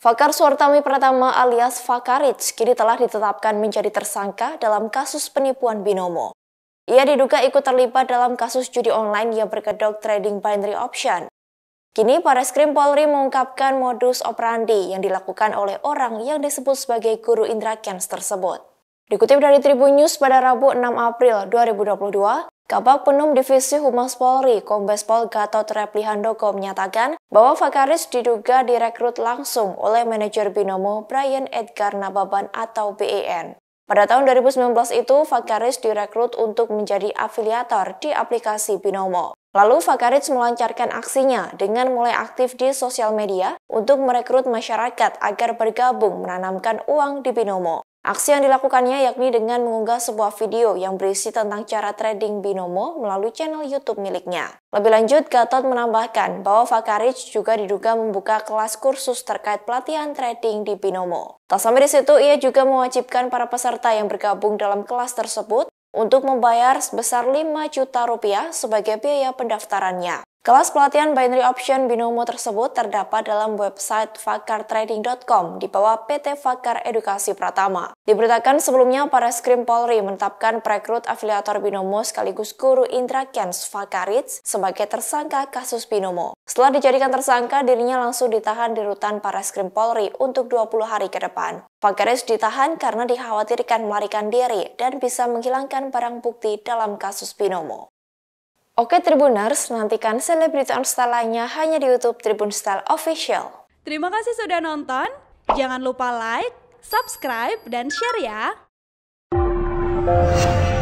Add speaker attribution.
Speaker 1: Fakar Suartami Pratama alias Fakarits kini telah ditetapkan menjadi tersangka dalam kasus penipuan binomo. Ia diduga ikut terlibat dalam kasus judi online yang berkedok trading binary option. Kini para skrim Polri mengungkapkan modus operandi yang dilakukan oleh orang yang disebut sebagai guru Indra Kents tersebut. Dikutip dari Tribun News pada Rabu 6 April 2022, Kabak Penum Divisi Humas Polri, Kombes Pol Gatot Repli Handoko menyatakan bahwa Fakaris diduga direkrut langsung oleh manajer binomo Brian Edgar Nababan atau BEN. Pada tahun 2019 itu, Fakaris direkrut untuk menjadi afiliator di aplikasi Binomo. Lalu Fakaris melancarkan aksinya dengan mulai aktif di sosial media untuk merekrut masyarakat agar bergabung menanamkan uang di Binomo. Aksi yang dilakukannya yakni dengan mengunggah sebuah video yang berisi tentang cara trading binomo melalui channel YouTube miliknya. Lebih lanjut, Gatot menambahkan bahwa Fakaric juga diduga membuka kelas kursus terkait pelatihan trading di binomo. Tak sampai di situ, ia juga mewajibkan para peserta yang bergabung dalam kelas tersebut untuk membayar sebesar 5 juta rupiah sebagai biaya pendaftarannya. Kelas pelatihan binary option binomo tersebut terdapat dalam website fakartrading.com di bawah PT Fakar Edukasi Pratama. Diberitakan sebelumnya, para Skrim Polri menetapkan perekrut afiliator binomo sekaligus guru Indra Kens Fakarits sebagai tersangka kasus binomo. Setelah dijadikan tersangka, dirinya langsung ditahan di rutan para Skrim Polri untuk 20 hari ke depan. Fakarits ditahan karena dikhawatirkan melarikan diri dan bisa menghilangkan barang bukti dalam kasus binomo. Oke Tribuners, nantikan selebriti on style lainnya hanya di YouTube Tribun Style Official. Terima kasih sudah nonton. Jangan lupa like, subscribe, dan share ya.